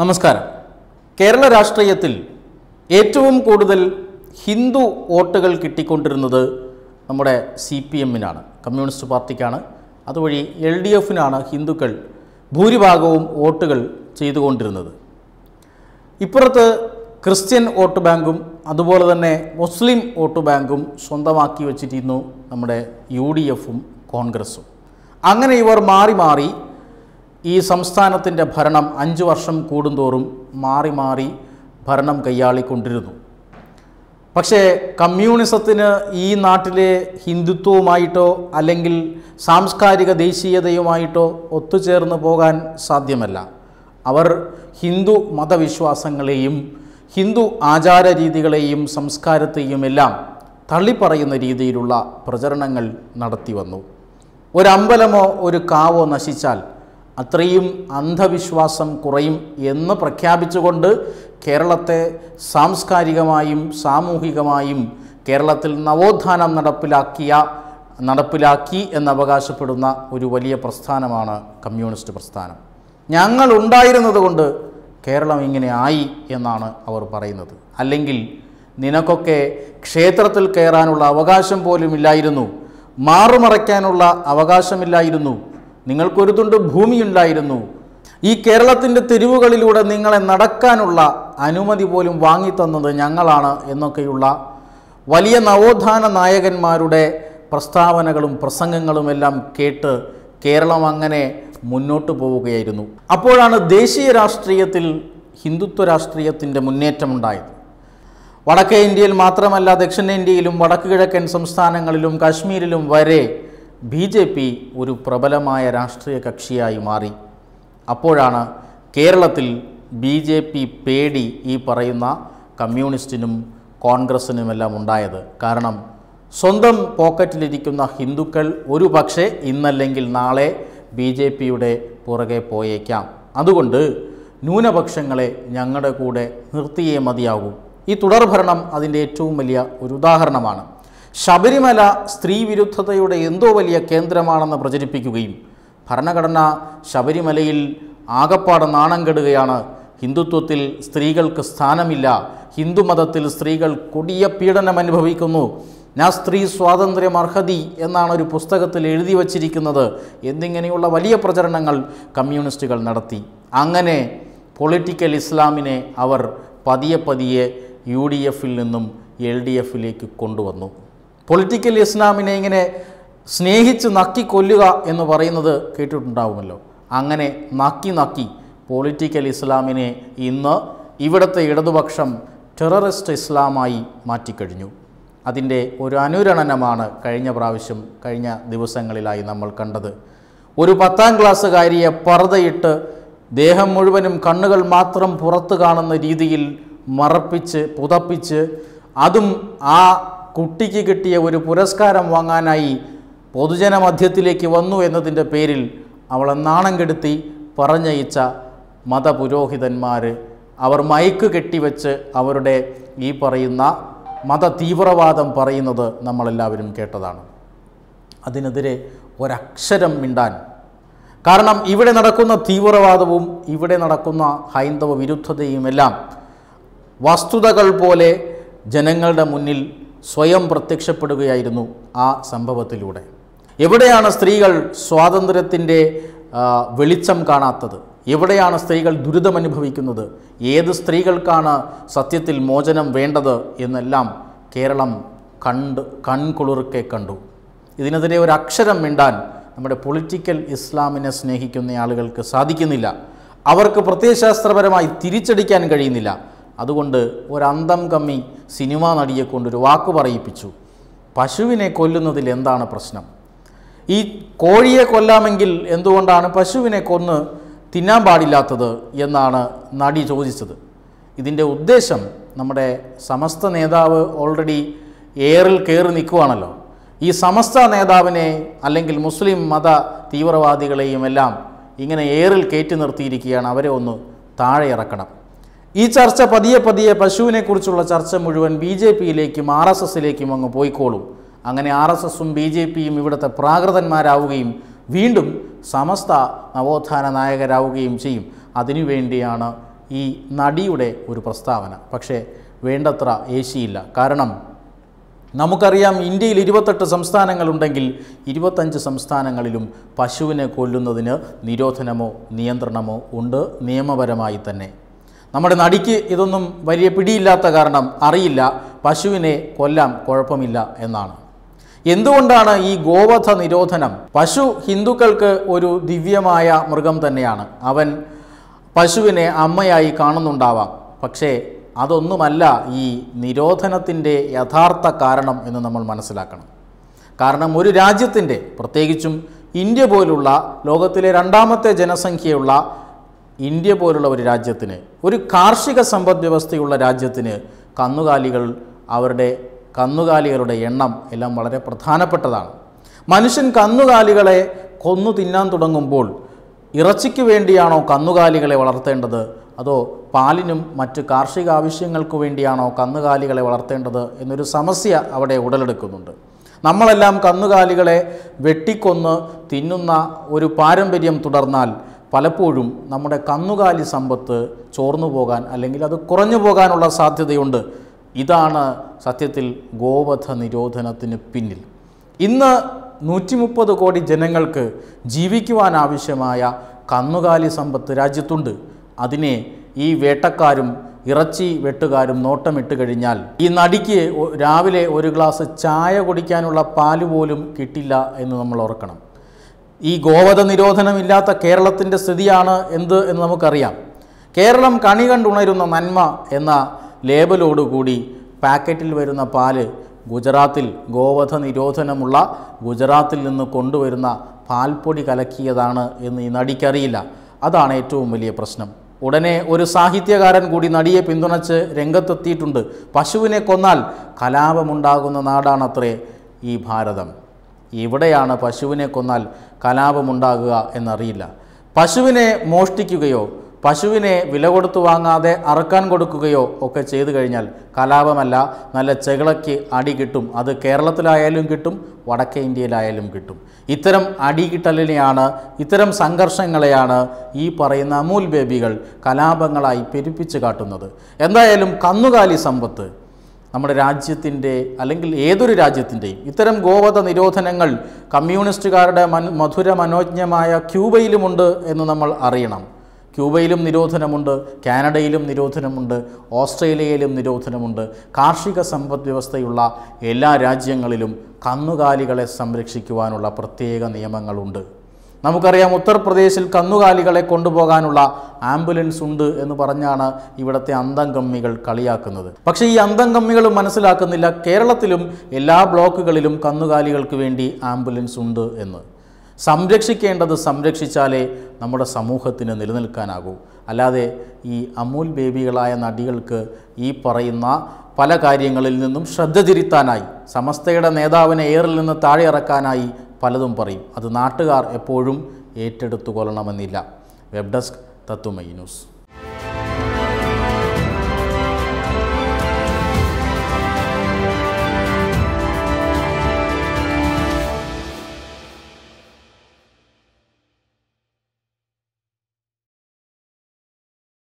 നമസ്കാരം കേരള രാഷ്ട്രീയത്തിൽ ഏറ്റവും കൂടുതൽ ഹിന്ദു വോട്ടുകൾ കിട്ടിക്കൊണ്ടിരുന്നത് നമ്മുടെ സി പി എമ്മിനാണ് കമ്മ്യൂണിസ്റ്റ് പാർട്ടിക്കാണ് അതുവഴി എൽ ഡി എഫിനാണ് ഹിന്ദുക്കൾ ഭൂരിഭാഗവും വോട്ടുകൾ ചെയ്തുകൊണ്ടിരുന്നത് ഇപ്പുറത്ത് ക്രിസ്ത്യൻ വോട്ട് ബാങ്കും അതുപോലെ തന്നെ മുസ്ലിം വോട്ട് ബാങ്കും സ്വന്തമാക്കി വച്ചിരുന്നു നമ്മുടെ യു ഡി എഫും കോൺഗ്രസും അങ്ങനെ ഇവർ മാറി മാറി ഈ സംസ്ഥാനത്തിൻ്റെ ഭരണം അഞ്ച് വർഷം കൂടുന്തോറും മാറി മാറി ഭരണം കൈയാളിക്കൊണ്ടിരുന്നു പക്ഷേ കമ്മ്യൂണിസത്തിന് ഈ നാട്ടിലെ ഹിന്ദുത്വവുമായിട്ടോ അല്ലെങ്കിൽ സാംസ്കാരിക ദേശീയതയുമായിട്ടോ ഒത്തുചേർന്ന് പോകാൻ സാധ്യമല്ല അവർ ഹിന്ദു മതവിശ്വാസങ്ങളെയും ഹിന്ദു ആചാര രീതികളെയും സംസ്കാരത്തെയുമെല്ലാം തള്ളിപ്പറയുന്ന രീതിയിലുള്ള പ്രചരണങ്ങൾ നടത്തി വന്നു ഒരമ്പലമോ ഒരു കാവോ നശിച്ചാൽ അത്രയും അന്ധവിശ്വാസം കുറയും എന്ന് പ്രഖ്യാപിച്ചുകൊണ്ട് കേരളത്തെ സാംസ്കാരികമായും സാമൂഹികമായും കേരളത്തിൽ നവോത്ഥാനം നടപ്പിലാക്കിയ നടപ്പിലാക്കി എന്നവകാശപ്പെടുന്ന ഒരു വലിയ പ്രസ്ഥാനമാണ് കമ്മ്യൂണിസ്റ്റ് പ്രസ്ഥാനം ഞങ്ങൾ ഉണ്ടായിരുന്നതുകൊണ്ട് കേരളം ഇങ്ങനെ ആയി എന്നാണ് അവർ പറയുന്നത് അല്ലെങ്കിൽ നിനക്കൊക്കെ ക്ഷേത്രത്തിൽ കയറാനുള്ള അവകാശം പോലും ഇല്ലായിരുന്നു മാറുമറയ്ക്കാനുള്ള അവകാശമില്ലായിരുന്നു നിങ്ങൾക്കൊരു തുണ്ട് ഭൂമിയുണ്ടായിരുന്നു ഈ കേരളത്തിൻ്റെ തെരുവുകളിലൂടെ നിങ്ങളെ നടക്കാനുള്ള അനുമതി പോലും വാങ്ങിത്തന്നത് ഞങ്ങളാണ് എന്നൊക്കെയുള്ള വലിയ നവോത്ഥാന നായകന്മാരുടെ പ്രസ്താവനകളും പ്രസംഗങ്ങളും എല്ലാം കേട്ട് കേരളം അങ്ങനെ മുന്നോട്ട് പോവുകയായിരുന്നു അപ്പോഴാണ് ദേശീയ രാഷ്ട്രീയത്തിൽ ഹിന്ദുത്വ രാഷ്ട്രീയത്തിൻ്റെ മുന്നേറ്റമുണ്ടായത് വടക്കേ ഇന്ത്യയിൽ മാത്രമല്ല ദക്ഷിണേന്ത്യയിലും വടക്കു കിഴക്കൻ സംസ്ഥാനങ്ങളിലും കാശ്മീരിലും വരെ ബി ജെ പി ഒരു പ്രബലമായ രാഷ്ട്രീയ കക്ഷിയായി മാറി അപ്പോഴാണ് കേരളത്തിൽ ബി ജെ പി പേടി ഈ പറയുന്ന കമ്മ്യൂണിസ്റ്റിനും കോൺഗ്രസ്സിനുമെല്ലാം ഉണ്ടായത് കാരണം സ്വന്തം പോക്കറ്റിലിരിക്കുന്ന ഹിന്ദുക്കൾ ഒരു പക്ഷേ ഇന്നല്ലെങ്കിൽ നാളെ ബി ജെ പിയുടെ പുറകെ പോയേക്കാം അതുകൊണ്ട് ന്യൂനപക്ഷങ്ങളെ ഞങ്ങളുടെ കൂടെ നിർത്തിയേ മതിയാകൂ ഈ തുടർഭരണം അതിൻ്റെ ഏറ്റവും വലിയ ഒരു ഉദാഹരണമാണ് ശബരിമല സ്ത്രീവിരുദ്ധതയുടെ എന്തോ വലിയ കേന്ദ്രമാണെന്ന് പ്രചരിപ്പിക്കുകയും ഭരണഘടന ശബരിമലയിൽ ആകപ്പാട് നാണം കെടുകയാണ് ഹിന്ദുത്വത്തിൽ സ്ത്രീകൾക്ക് സ്ഥാനമില്ല ഹിന്ദുമതത്തിൽ സ്ത്രീകൾ കൊടിയ പീഡനം അനുഭവിക്കുന്നു ഞാൻ സ്ത്രീ സ്വാതന്ത്ര്യം അർഹതി എന്നാണ് ഒരു പുസ്തകത്തിൽ എഴുതി വച്ചിരിക്കുന്നത് എന്നിങ്ങനെയുള്ള വലിയ പ്രചരണങ്ങൾ കമ്മ്യൂണിസ്റ്റുകൾ നടത്തി അങ്ങനെ പൊളിറ്റിക്കൽ ഇസ്ലാമിനെ അവർ പതിയെ പതിയെ യു ഡി എഫിൽ നിന്നും എൽ ഡി എഫിലേക്ക് കൊണ്ടുവന്നു പൊളിറ്റിക്കൽ ഇസ്ലാമിനെ ഇങ്ങനെ സ്നേഹിച്ച് നക്കി കൊല്ലുക എന്ന് പറയുന്നത് കേട്ടിട്ടുണ്ടാവുമല്ലോ അങ്ങനെ നക്കി നക്കി പൊളിറ്റിക്കൽ ഇസ്ലാമിനെ ഇന്ന് ഇവിടുത്തെ ഇടതുപക്ഷം ടെററിസ്റ്റ് ഇസ്ലാമായി മാറ്റിക്കഴിഞ്ഞു അതിൻ്റെ ഒരു അനുരണനമാണ് കഴിഞ്ഞ പ്രാവശ്യം കഴിഞ്ഞ ദിവസങ്ങളിലായി നമ്മൾ കണ്ടത് ഒരു പത്താം ക്ലാസ്സുകാരിയെ പറതയിട്ട് ദേഹം മുഴുവനും കണ്ണുകൾ മാത്രം പുറത്തു കാണുന്ന രീതിയിൽ മറപ്പിച്ച് പുതപ്പിച്ച് അതും ആ കുട്ടിക്ക് കിട്ടിയ ഒരു പുരസ്കാരം വാങ്ങാനായി മധ്യത്തിലേക്ക് വന്നു എന്നതിൻ്റെ പേരിൽ അവളെ നാണം കെടുത്തി പറഞ്ഞയച്ച മതപുരോഹിതന്മാർ അവർ മയക്ക് കെട്ടിവെച്ച് അവരുടെ ഈ പറയുന്ന മത തീവ്രവാദം പറയുന്നത് നമ്മളെല്ലാവരും കേട്ടതാണ് അതിനെതിരെ ഒരക്ഷരം മിണ്ടാൻ കാരണം ഇവിടെ നടക്കുന്ന തീവ്രവാദവും ഇവിടെ നടക്കുന്ന ഹൈന്ദവ വിരുദ്ധതയുമെല്ലാം വസ്തുതകൾ പോലെ ജനങ്ങളുടെ മുന്നിൽ സ്വയം പ്രത്യക്ഷപ്പെടുകയായിരുന്നു ആ സംഭവത്തിലൂടെ എവിടെയാണ് സ്ത്രീകൾ സ്വാതന്ത്ര്യത്തിൻ്റെ വെളിച്ചം കാണാത്തത് എവിടെയാണ് സ്ത്രീകൾ ദുരിതമനുഭവിക്കുന്നത് ഏത് സ്ത്രീകൾക്കാണ് സത്യത്തിൽ മോചനം വേണ്ടത് എന്നെല്ലാം കേരളം കണ്ട് കൺകുളിർക്കെ കണ്ടു ഇതിനെതിരെ ഒരു അക്ഷരം മിണ്ടാൻ നമ്മുടെ പൊളിറ്റിക്കൽ ഇസ്ലാമിനെ സ്നേഹിക്കുന്ന ആളുകൾക്ക് സാധിക്കുന്നില്ല അവർക്ക് പ്രത്യയശാസ്ത്രപരമായി തിരിച്ചടിക്കാൻ കഴിയുന്നില്ല അതുകൊണ്ട് ഒരന്തം കമ്മി സിനിമാ നടിയെ കൊണ്ടൊരു വാക്ക് പറയിപ്പിച്ചു പശുവിനെ കൊല്ലുന്നതിൽ എന്താണ് പ്രശ്നം ഈ കോഴിയെ കൊല്ലാമെങ്കിൽ എന്തുകൊണ്ടാണ് പശുവിനെ കൊന്ന് തിന്നാൻ പാടില്ലാത്തത് എന്നാണ് നടി ചോദിച്ചത് ഇതിൻ്റെ ഉദ്ദേശം നമ്മുടെ സമസ്ത നേതാവ് ഓൾറെഡി എയറിൽ കയറി നിൽക്കുവാണല്ലോ ഈ സമസ്ത നേതാവിനെ അല്ലെങ്കിൽ മുസ്ലിം മത തീവ്രവാദികളെയും എല്ലാം ഇങ്ങനെ എയറിൽ കയറ്റി നിർത്തിയിരിക്കുകയാണ് അവരെ ഒന്ന് താഴെ ഇറക്കണം ഈ ചർച്ച പതിയെ പതിയെ പശുവിനെക്കുറിച്ചുള്ള ചർച്ച മുഴുവൻ ബി ജെ പിയിലേക്കും ആർ എസ് എസിലേക്കും അങ്ങ് പോയിക്കോളും അങ്ങനെ ആർ എസ് എസും ബി ജെ പിയും ഇവിടുത്തെ പ്രാകൃതന്മാരാവുകയും വീണ്ടും സമസ്ത നവോത്ഥാന നായകരാവുകയും ചെയ്യും അതിനുവേണ്ടിയാണ് ഈ നടിയുടെ ഒരു പ്രസ്താവന പക്ഷേ വേണ്ടത്ര ഏശിയില്ല കാരണം നമുക്കറിയാം ഇന്ത്യയിൽ ഇരുപത്തെട്ട് സംസ്ഥാനങ്ങളുണ്ടെങ്കിൽ ഇരുപത്തഞ്ച് സംസ്ഥാനങ്ങളിലും പശുവിനെ കൊല്ലുന്നതിന് നിരോധനമോ നിയന്ത്രണമോ ഉണ്ട് നിയമപരമായി തന്നെ നമ്മുടെ നടിക്ക് ഇതൊന്നും വലിയ പിടിയില്ലാത്ത കാരണം അറിയില്ല പശുവിനെ കൊല്ലാം കുഴപ്പമില്ല എന്നാണ് എന്തുകൊണ്ടാണ് ഈ ഗോവധ നിരോധനം പശു ഹിന്ദുക്കൾക്ക് ഒരു ദിവ്യമായ മൃഗം തന്നെയാണ് അവൻ പശുവിനെ അമ്മയായി കാണുന്നുണ്ടാവാം പക്ഷേ അതൊന്നുമല്ല ഈ നിരോധനത്തിൻ്റെ യഥാർത്ഥ കാരണം എന്ന് നമ്മൾ മനസ്സിലാക്കണം കാരണം ഒരു രാജ്യത്തിൻ്റെ പ്രത്യേകിച്ചും ഇന്ത്യ പോലുള്ള ലോകത്തിലെ രണ്ടാമത്തെ ജനസംഖ്യയുള്ള ഇന്ത്യ പോലുള്ള ഒരു രാജ്യത്തിന് ഒരു കാർഷിക സമ്പദ് വ്യവസ്ഥയുള്ള രാജ്യത്തിന് കന്നുകാലികൾ അവരുടെ കന്നുകാലികളുടെ എണ്ണം എല്ലാം വളരെ പ്രധാനപ്പെട്ടതാണ് മനുഷ്യൻ കന്നുകാലികളെ കൊന്നു തിന്നാൻ തുടങ്ങുമ്പോൾ ഇറച്ചിക്ക് വേണ്ടിയാണോ കന്നുകാലികളെ വളർത്തേണ്ടത് അതോ പാലിനും മറ്റ് കാർഷിക ആവശ്യങ്ങൾക്ക് വേണ്ടിയാണോ കന്നുകാലികളെ വളർത്തേണ്ടത് എന്നൊരു സമസ്യ അവിടെ ഉടലെടുക്കുന്നുണ്ട് നമ്മളെല്ലാം കന്നുകാലികളെ വെട്ടിക്കൊന്ന് തിന്നുന്ന ഒരു പാരമ്പര്യം തുടർന്നാൽ പലപ്പോഴും നമ്മുടെ കന്നുകാലി സമ്പത്ത് ചോർന്നു പോകാൻ അല്ലെങ്കിൽ അത് കുറഞ്ഞു പോകാനുള്ള സാധ്യതയുണ്ട് ഇതാണ് സത്യത്തിൽ ഗോവധ നിരോധനത്തിന് പിന്നിൽ ഇന്ന് നൂറ്റി മുപ്പത് കോടി ജനങ്ങൾക്ക് ജീവിക്കുവാൻ ആവശ്യമായ കന്നുകാലി സമ്പത്ത് രാജ്യത്തുണ്ട് അതിനെ ഈ വേട്ടക്കാരും ഇറച്ചി വെട്ടുകാരും നോട്ടമിട്ട് കഴിഞ്ഞാൽ ഈ നടിക്ക് രാവിലെ ഒരു ഗ്ലാസ് ചായ കുടിക്കാനുള്ള പാല് പോലും കിട്ടില്ല എന്ന് നമ്മൾ ഓർക്കണം ഈ ഗോവധ നിരോധനമില്ലാത്ത കേരളത്തിൻ്റെ സ്ഥിതിയാണ് എന്ത് എന്ന് നമുക്കറിയാം കേരളം കണി കണ്ടുണരുന്ന നന്മ എന്ന ലേബലോടുകൂടി പാക്കറ്റിൽ വരുന്ന പാല് ഗുജറാത്തിൽ ഗോവധ നിരോധനമുള്ള ഗുജറാത്തിൽ നിന്ന് കൊണ്ടുവരുന്ന പാൽപ്പൊടി കലക്കിയതാണ് എന്ന് ഈ നടിക്കറിയില്ല അതാണ് ഏറ്റവും വലിയ പ്രശ്നം ഉടനെ ഒരു സാഹിത്യകാരൻ കൂടി നടിയെ പിന്തുണച്ച് രംഗത്തെത്തിയിട്ടുണ്ട് പശുവിനെ കൊന്നാൽ കലാപമുണ്ടാകുന്ന നാടാണത്രേ ഈ ഭാരതം ഇവിടെയാണ് പശുവിനെ കൊന്നാൽ കലാപമുണ്ടാകുക എന്നറിയില്ല പശുവിനെ മോഷ്ടിക്കുകയോ പശുവിനെ വില കൊടുത്തു വാങ്ങാതെ അറക്കാൻ കൊടുക്കുകയോ ഒക്കെ ചെയ്തു കഴിഞ്ഞാൽ കലാപമല്ല നല്ല ചെകിളയ്ക്ക് അടി കിട്ടും അത് കേരളത്തിലായാലും കിട്ടും വടക്കേ ഇന്ത്യയിലായാലും കിട്ടും ഇത്തരം അടികിട്ടലിനെയാണ് ഇത്തരം സംഘർഷങ്ങളെയാണ് ഈ പറയുന്ന അമൂൽ ബേബികൾ കലാപങ്ങളായി പെരുപ്പിച്ച് കാട്ടുന്നത് എന്തായാലും കന്നുകാലി സമ്പത്ത് നമ്മുടെ രാജ്യത്തിൻ്റെ അല്ലെങ്കിൽ ഏതൊരു രാജ്യത്തിൻ്റെയും ഇത്തരം ഗോവധ നിരോധനങ്ങൾ കമ്മ്യൂണിസ്റ്റുകാരുടെ മൻ മധുര മനോജ്ഞമായ ക്യൂബയിലുമുണ്ട് എന്ന് നമ്മൾ അറിയണം ക്യൂബയിലും നിരോധനമുണ്ട് കാനഡയിലും നിരോധനമുണ്ട് ഓസ്ട്രേലിയയിലും നിരോധനമുണ്ട് കാർഷിക സമ്പദ് വ്യവസ്ഥയുള്ള എല്ലാ രാജ്യങ്ങളിലും കന്നുകാലികളെ സംരക്ഷിക്കുവാനുള്ള പ്രത്യേക നിയമങ്ങളുണ്ട് നമുക്കറിയാം ഉത്തർപ്രദേശിൽ കന്നുകാലികളെ കൊണ്ടുപോകാനുള്ള ആംബുലൻസ് ഉണ്ട് എന്ന് പറഞ്ഞാണ് ഇവിടുത്തെ അന്തംകമ്മികൾ കളിയാക്കുന്നത് പക്ഷേ ഈ അന്തംകമ്മികൾ മനസ്സിലാക്കുന്നില്ല കേരളത്തിലും എല്ലാ ബ്ലോക്കുകളിലും കന്നുകാലികൾക്ക് വേണ്ടി ആംബുലൻസ് ഉണ്ട് എന്ന് സംരക്ഷിക്കേണ്ടത് സംരക്ഷിച്ചാലേ നമ്മുടെ സമൂഹത്തിന് നിലനിൽക്കാനാകൂ അല്ലാതെ ഈ അമൂൽ ബേബികളായ നടികൾക്ക് ഈ പറയുന്ന പല കാര്യങ്ങളിൽ നിന്നും ശ്രദ്ധ തിരുത്താനായി സമസ്തയുടെ നേതാവിനെ എയറിൽ നിന്ന് താഴെ ഇറക്കാനായി പലതും പറയും അത് നാട്ടുകാർ എപ്പോഴും ഏറ്റെടുത്തുകൊള്ളണമെന്നില്ല വെബ് ഡെസ്ക് തത്വമൈ ന്യൂസ്